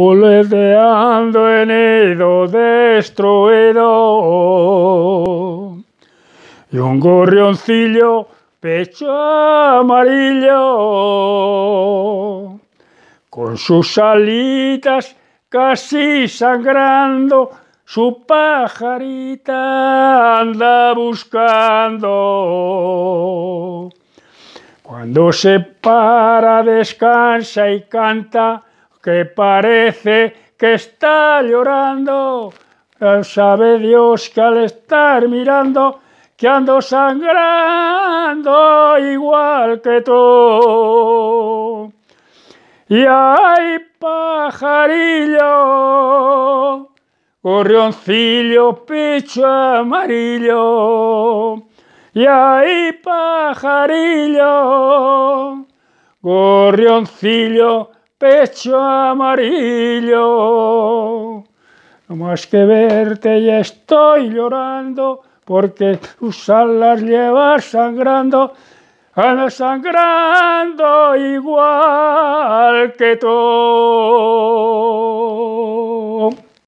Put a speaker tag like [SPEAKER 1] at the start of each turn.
[SPEAKER 1] Boleteando en destruido y un gorrioncillo pecho amarillo con sus alitas casi sangrando su pajarita anda buscando cuando se para descansa y canta que parece que está llorando. Sabe Dios que al estar mirando, que ando sangrando igual que tú. Y hay pajarillo, gorrioncillo, picho amarillo. Y hay pajarillo, gorrioncillo, pecho amarillo. No más que verte y estoy llorando, porque tus alas llevas sangrando, alas sangrando igual que tú.